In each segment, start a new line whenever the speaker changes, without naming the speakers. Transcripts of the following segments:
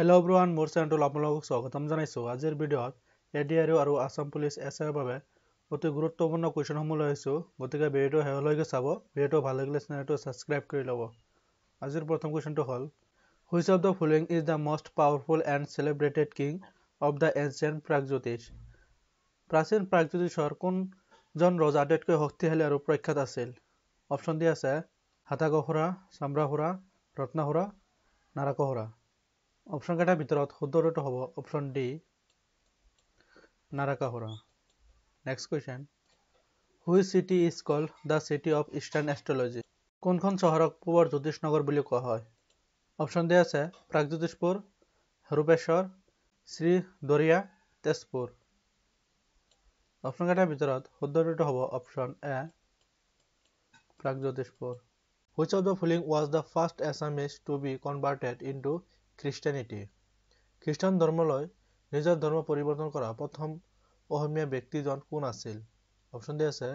Hello' ব্ৰহান মোৰ চেনেলটোত আপোনালোকক স্বাগতম জনাইছোঁ আজিৰ ভিডিঅ'ত এ ডি আৰ ইউ আৰু আছাম পুলিচ এছ আইৰ বাবে অতি গুৰুত্বপূৰ্ণ কুৱেশ্যনসমূহ লৈ আহিছোঁ গতিকে ভিডিঅ'টো শেহলৈকে চাব ভিডিঅ'টো ভাল লাগিলে চেনেলটো ছাবস্ক্ৰাইব কৰি ল'ব আজিৰ প্ৰথম কুৱেশ্যনটো হ'ল which of the following is the most powerful and celebrated king of the ancient Pragjyotisha প্ৰাচীন প্ৰাগজ্যোতিষৰ কোনজন ৰজা আটাইতকৈ শক্তিশালী আৰু প্ৰখ্যাত আছিল অপশ্যন দি আছে হাতাগহুৰা চাম্ৰাহুৰা ৰত্নাহুৰা নাৰাকহুৰা অপশ্যনকেইটাৰ ভিতৰত শুদ্ধটোতো হ'ব option D Narakasura next question which city is called the city of eastern astrology কোনখন চহৰক পূবৰ জ্যোতিষ নগৰ বুলি হয় অপশ্যন দিয়া আছে প্ৰাগজ্যোতিষপুৰ ৰূপেশ্বৰ শ্ৰী দৰিয়া তেজপুৰ অপশ্যনকেইটাৰ ভিতৰত শুদ্ধটোতো হ'ব option A Pragjyotishpur which of the following was the first Assamese to be converted into Christianity Christian ধৰ্মলৈ নিজৰ ধৰ্ম পৰিৱৰ্তন কৰা প্ৰথম অসমীয়া ব্যক্তিজন কোন আছিল অপশ্যন দি আছে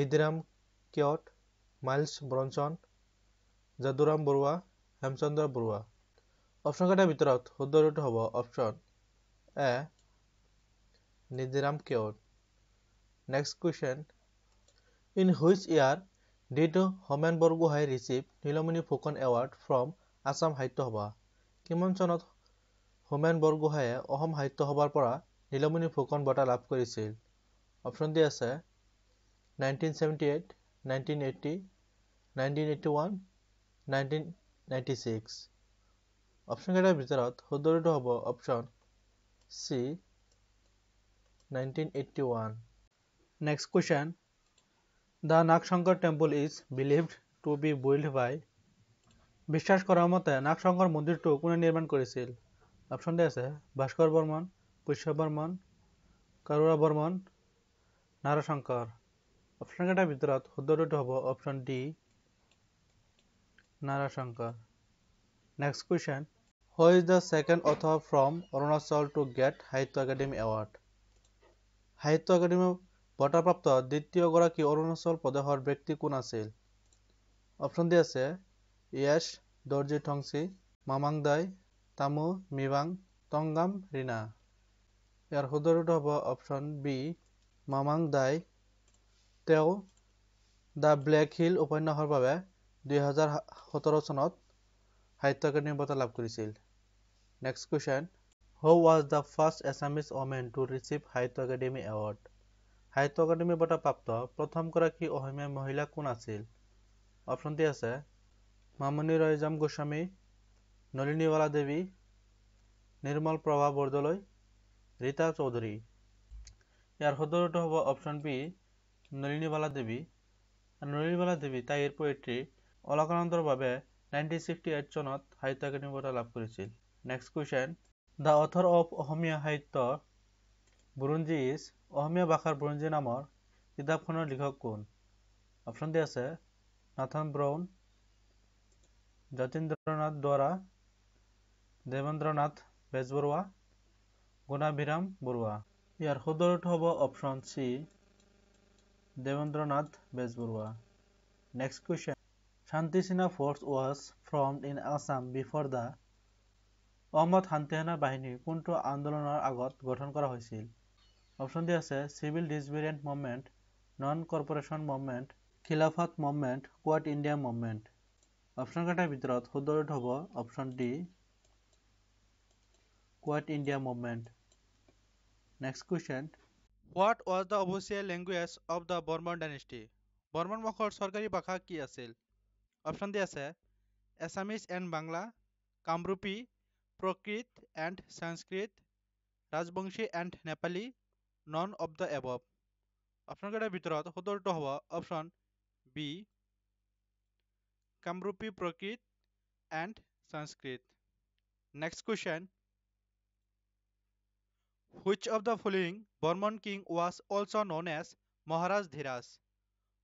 নিধিৰাম কিয়ট মাইলছ ব্ৰনছন যাদুৰাম বৰুৱা হেমচন্দ্ৰ বৰুৱা অপশ্যনকেইটাৰ ভিতৰত শুদ্ধৰূপটো হ'ব option A Nidhiram Keot next question in which year did Homen Borgohain receive Nilmoni Phukan award from Assam Sahitya Sabha কিমান চনত হোমেন বৰগোহাঁয়ে অসম সাহিত্য সভাৰ পৰা নীলমণি ফুকন বঁটা লাভ কৰিছিল অপশ্যন দি আছে nineteen seventy eight nineteen eighty nineteen eighty one nineteen ninety six অপশ্যনকেইটাৰ ভিতৰত শুদ্ধটো হ'ব option C nineteen eighty one next question the Nagshankar temple is believed to be build by বিশ্বাস করার মতে নাগশঙ্কর মন্দিরটো কোনে নির্মাণ করেছিল অপশন ডি আছে ভাস্কর বর্মন পুষ্য বর্মন বৰ্মন কাৰুৰা বৰ্মন অপশন কেটার ভিতর শুদ্ধটোতো হ'ব option D Narashankar next question who is the second author from Arunachal to get Sahitya Akademi award Sahitya Akademi বঁটাপ্ৰাপ্ত দ্বিতীয়গৰাকী অৰুণাচল প্ৰদেশৰ ব্যক্তি কোন আছিল অপশ্যন ডি আছে ইয়াস দৰ্জে ঠংসি মামাংদায় তামু মিবাং তংগাম ৰিনা ইয়াৰ সুদৰুট হব অপশন বি মামাংদায় তেওঁ দ্য ব্লেক হিল উপন্যাসৰ বাবে দুহেজাৰ সোতৰ চনত সাহিত্য একাডেমি বঁটা লাভ কৰিছিল next question who was the first Assamese women to receive Sahitya Akademi award Sahitya Akademi বঁটা প্ৰাপ্ত প্ৰথমগৰাকী অসমীয়া মহিলা কোন আছিল অপশ্যনটি আছে মামণি ৰয়জাম গোস্বামী নলিনীৱালা দেৱী নিৰ্মল প্ৰভা বৰদলৈ ৰীতা চৌধুৰী ইয়াৰ সদৰটো হ'ব অপশ্যন বি নলিনীৱালা দেৱী নলিনীৱালা দেৱী তাইৰ পয়েট্ৰী অলকানন্দৰ বাবে নাইনটিন ছিক্সটি এইট চনত সাহিত্য একাডেমী বঁটা লাভ কৰিছিল next question the author of Asamiya Sahitya Buranji is Asamiya ভাষাৰ বুৰঞ্জী নামৰ কিতাপখনৰ লিখক কোন অপশ্যন ডি আছে নাথন ব্ৰাউন যতীন্দ্ৰনাথ দ্বাৰা দেবেন্দ্ৰনাথ বেজবৰুয়া গুণাভিৰাম বৰুয়া ইয়াৰ সদৰত হব option C Debendranath Bezbarua next question Shanti Sena force was from in Assam before the অহমদ শান্তি সেনা বাহিনী কোনটো আন্দোলনৰ আগত গঠন কৰা হৈছিল অপশ্যন ডি আছে civil disobedient movement non corporation movement Khilafat movement quit India movement option কেইটাৰ ভিতৰত শুদ্ধ হ'ব option D quit India movement next question what was the official language of the Varman dynasty Varman বংশৰ চৰকাৰী ভাষা কি আছিল অপশ্যন দি আছে Assamese and Bangla Kamrupi Prakrit and Sanskrit Rajbongshi and Nepali none of the above অপশ্যনকেইটাৰ ভিতৰত সত্তৰটো হ'ব option B Kamrupi Prakrit and Sanskrit. Next question. Which of the following Burman king was also known as মহাৰাজ ধীৰাজ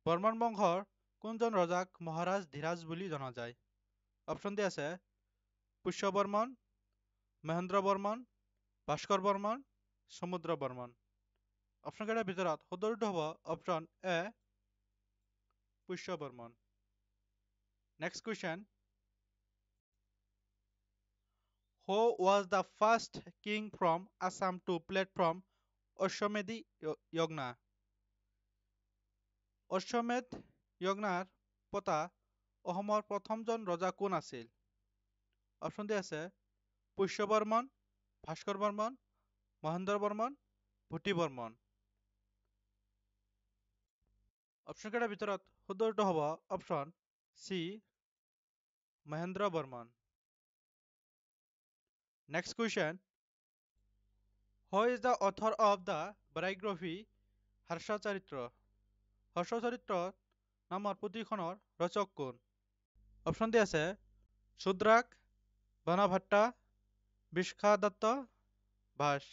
বৰ্মন বংশৰ কোনজন ৰজাক মহাৰাজ ধীৰাজ বুলি জনা যায় অপশ্যন দি আছে পুষ্য বৰ্মন মহেন্দ্ৰ বৰ্মন ভাস্কৰ বৰ্মন সমুদ্ৰ বৰ্মন অপশ্যনকেইটাৰ ভিতৰত সদৰিত হ'ব option A Pushya Varman Next question. Who was the first king from Assam to play from Ashwamedhi Yagna? অশ্বমেধ যজ্ঞাৰ পতা অসমৰ প্ৰথমজন ৰজা কোন আছিল অপশ্যন দি আছে পুষ্য বৰ্মন ভাস্কৰ বৰ্মন মহেন্দ্ৰ বৰ্মন ভূতি বৰ্মন অপশ্যনকেইটাৰ ভিতৰত শুদ্ধটো হ'ব option C. Mahendra Burman. Next question. Who is the author of the biography Harsha Charitra? Harsha Charitra নামৰ পুথিখনৰ ৰচক কোন অপশ্যন দি আছে শূদ্ৰাক বানা ভাট্টা বিশখা দত্ত ভাস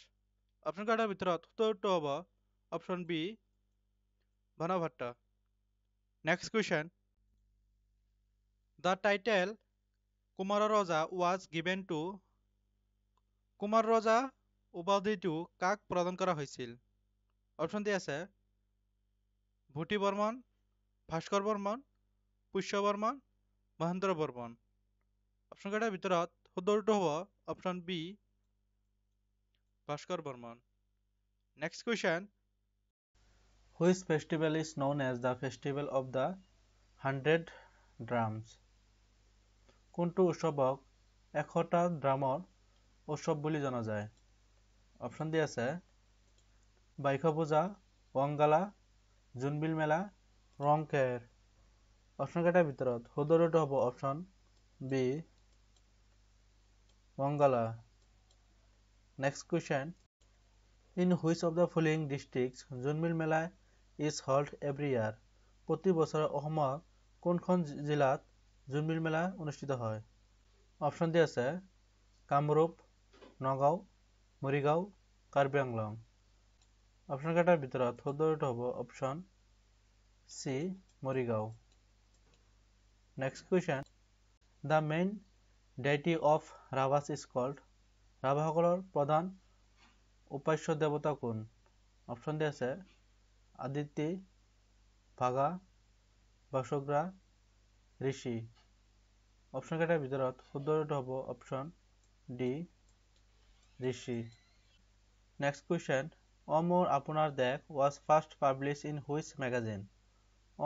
অপশ্যন কেইটাৰ ভিতৰত উত্তৰটো হ'ব option B Bana Bhatta next question The title Kumara Raja was given to Kumara Raja উপাধিটো কাক প্ৰদান কৰা হৈছিল অপশ্যন দি আছে ভূতি বৰ্মন ভাস্কৰ বৰ্মন পুষ্য বৰ্মন মহেন্দ্ৰ বৰ্মন অপশ্যন কেইটাৰ ভিতৰত সুদৰটো হ'ব option B Bhaskar Varman next question which festival is known as the festival of the hundred drums কোনটো উৎসৱক এশটা ড্ৰামৰ উৎসৱ বুলি জনা যায় অপশ্যন দি আছে বাইশ পূজা ৱংগালা জোনবিল মেলা ৰংখেৰ অপশ্যনকেইটাৰ ভিতৰত সদৰটো হ'ব option B Wangala next question in which of the following district Jonbeel Mela is hold every ইয়াৰ প্ৰতি বছৰে অসমৰ কোনখন জিলাত জুম্বিল মেলা অনুষ্ঠিত হয় অপশন দিয়ে আছে কামরূপ নগাঁও মরিগাঁও কার্বি আংলং অপশন কাটার ভিতর সদৰটো হ'ব option C Morigaon next question the main deity of Rabhas is called ৰাভাসকলৰ প্ৰধান উপাস্য দেবতা কোন অপশন দিয়ে আছে আদিত্যি ভাগা বাসগ্ৰা ঋষি অপশন কেইটাৰ ভিতৰত শুদ্ধটো হ'ব option D Rishi next question Amor Aponar Desh was first publish in which magazine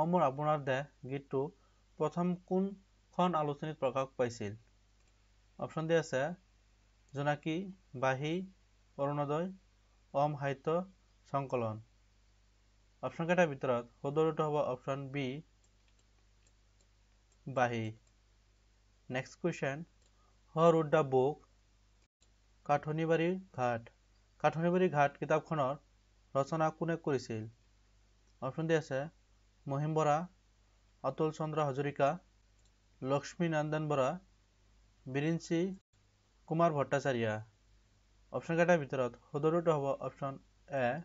Amor Aponar Desh গীতটো প্ৰথম কোনখন আলোচনীত প্ৰকাশ পাইছিল অপশ্যন দি আছে জোনাকী বাঁহী অৰুণোদয় অম সাহিত্য সংকলন অপশ্যন কেইটাৰ ভিতৰত শুদ্ধটো হ'ব option B Bahi. Next question. Who wrote the book? Kathonibari Ghat. Kathonibari Ghat kitab khonor rachana kune korisil? Option D ase Mohim Bora, Atul Chandra Hazurika, Lakshmi Nandan Bora, Birinsi Kumar Bhattacharya. Option kata bitorot hodoro to hobo option A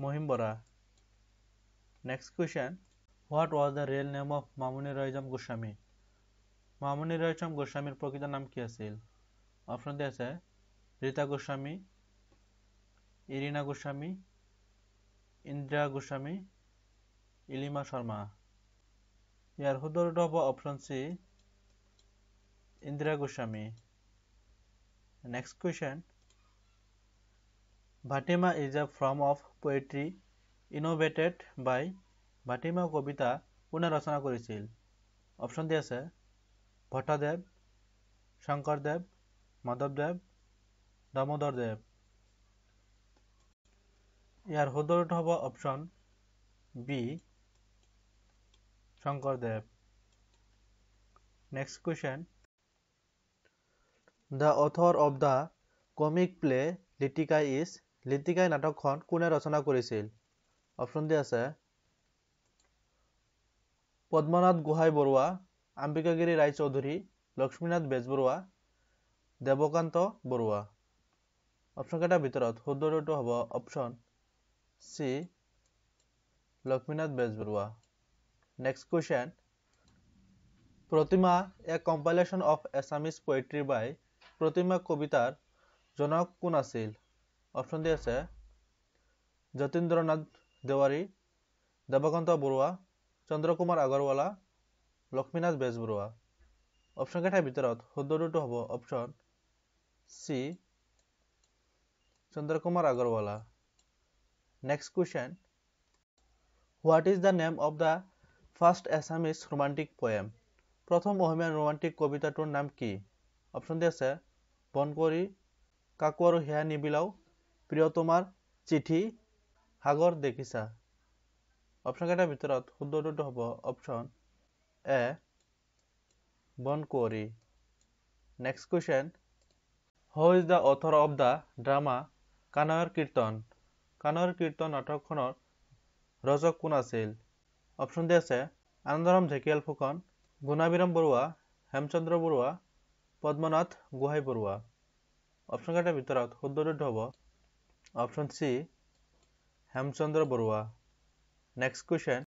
Mohim Bora. Next question. What was the real name of Mamoni Raisom Goswami মামুনি রয়জম গোস্বামীর প্রকৃত নাম কি আছিল option দিয়ে আছে রীতা গোস্বামী ইরিনা গোস্বামী ইন্দ্রা গোস্বামী ইলিমা শর্মা ইয়ার উত্তরটা হব option C Indira Goswami next question Batima is a form of poetry innovated by Batima কবিতা কোনে রচনা কৰিছিল অপশ্যন দি আছে ভট্টদেৱ শংকৰদেৱ মাধৱদেৱ দামোদৰদেৱ ইয়াৰ সদৰটো হ'ব option B Sankardev next question the author of the comic play Litika is লিটিকাই নাটকখন কোনে ৰচনা কৰিছিল অপশ্যন দি আছে পদ্মনাথ গোহাঁই বৰুৱা অম্বিকাগিৰি ৰায় চৌধুৰী লক্ষ্মীনাথ বেজবৰুৱা দেৱকান্ত বৰুৱা অপশ্যনকেইটাৰ ভিতৰত শুদ্ধটো হ'ব option C Lakshminath Bezbaroa next question Pratima a compilation of Assamese poetry by Pratima কবিতাৰ জনক কোন আছিল অপশ্যন দি আছে যতীন্দ্ৰনাথ দেৱাৰী দেৱকান্ত বৰুৱা চন্দ্ৰকুমাৰ আগৰৱালা লক্ষ্মীনাথ বেজবৰুৱা অপশ্যনকেইটাৰ ভিতৰত শুদ্ধটোতো হ'ব option C Chandrakumar Agarwala next question what is the name of the first Assamese romantic poem প্ৰথম অসমীয়া ৰোমান্টিক কবিতাটোৰ নাম কি অপশ্যন দি আছে বনকৰি কাকু আৰু সেয়া নিবিলাও প্ৰিয় তোমাৰ চিঠি সাগৰ দেখিছা অপশ্যনকেইটাৰ ভিতৰত শুদ্ধটোতো হ'ব option A Bon Kuwori next question who is the author of the drama Kaniyar Kirtan Kaniyar Kirtan নাটকখনৰ ৰজক কোন আছিল অপশ্যন দি আছে আনন্দৰাম ঢেকিয়াল ফুকন গুণাবিৰাম বৰুৱা হেমচন্দ্ৰ বৰুৱা পদ্মনাথ গোহাঁই বৰুৱা অপশ্যন অপশ্যনকেইটাৰ ভিতৰত শুদ্ধটোত হ'ব option C Hemchandra Barua Next question.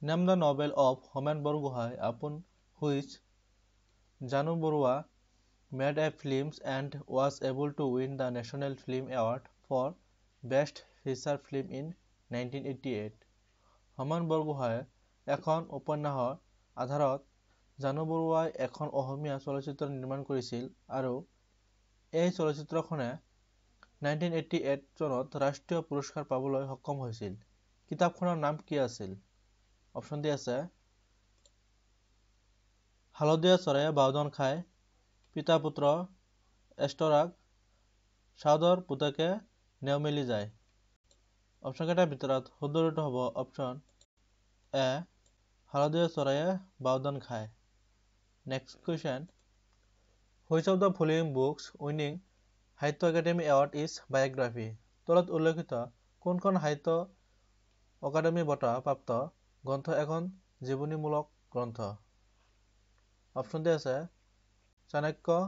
Name the novel of Homan Borgohai upon which Janu Borua made a film and was able to win the National Film Award for Best Feature Film in 1988. Homen বৰগোহাঁয়ে এখন উপন্যাসৰ আধাৰত জানু বৰুৱাই এখন অসমীয়া চলচ্চিত্ৰ নিৰ্মাণ কৰিছিল আৰু এই চলচ্চিত্ৰখনে নাইনটিন এইটি এইট চনত ৰাষ্ট্ৰীয় পুৰস্কাৰ পাবলৈ সক্ষম হৈছিল কিতাপখনৰ নাম কি আছিল অপশ্যন দি আছে হালধীয়া চৰায়ে বাওদন খায় পিতা পুত্ৰ এষ্টৰাক সাউদৰ পুতেকে নেওমেলি যায় অপশ্যনকেইটাৰ ভিতৰত সুন্দৰটো হ'ব অপশ্যন এ হালধীয়া চৰায়ে বাওদন খায় next question which of the following books winning Sahitya Akademi award is biography তলত উল্লেখিত কোনখন সাহিত্য অকাডেমি বঁটা প্ৰাপ্ত গ্ৰন্থ এখন জীৱনীমূলক গ্ৰন্থ অপশ্যন আছে চাণক্য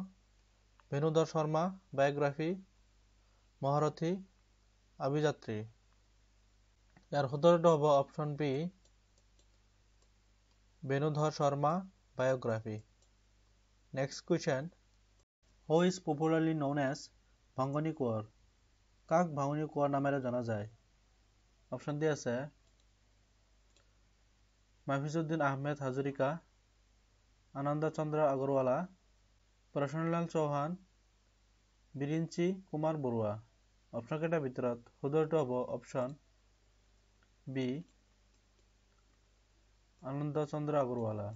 ভেণুধৰ শৰ্মা বায়োগ্রাফি মহাৰথী আভিযাত্ৰী ইয়াৰ সূত্ৰটো হ'ব option B Benudhar Sharma biography next question who is popularly known as ভাঙনি কোঁৱৰ কাক ভাঙনি কোঁৱৰ নামেৰে জনা যায় অপশন দিয়ে আছে মাহফিজউদ্দিন আহমেদ হাজরিকা আনন্দাচন্দ্র আগরওয়ালা প্রসন্নলাল চৌহান বিরিঞ্চি কুমার বৰুৱা অপশ্যনকেইটাৰ ভিতৰত শুদ্ধটো হ'ব option B Anandachandra Agarwala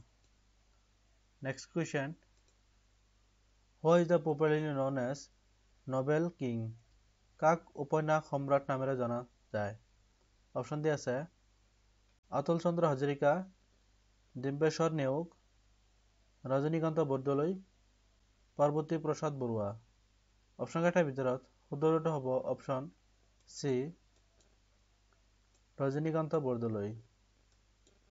next question who is the popularly known as novel king কাক উপন্যাস সম্ৰাট নামেৰে জনা যায় অপশন দিয়ে আছে আতুল চন্দ্র হাজরিকা ডিম্বেশ্বর নেওগ রজনীকান্ত বৰদলৈ পাৰ্বতী প্ৰসাদ বৰুৱা কেটার ভিতৰত শুদ্ধটো হ'ব অপশন সি ৰজনীকান্ত বৰদলৈ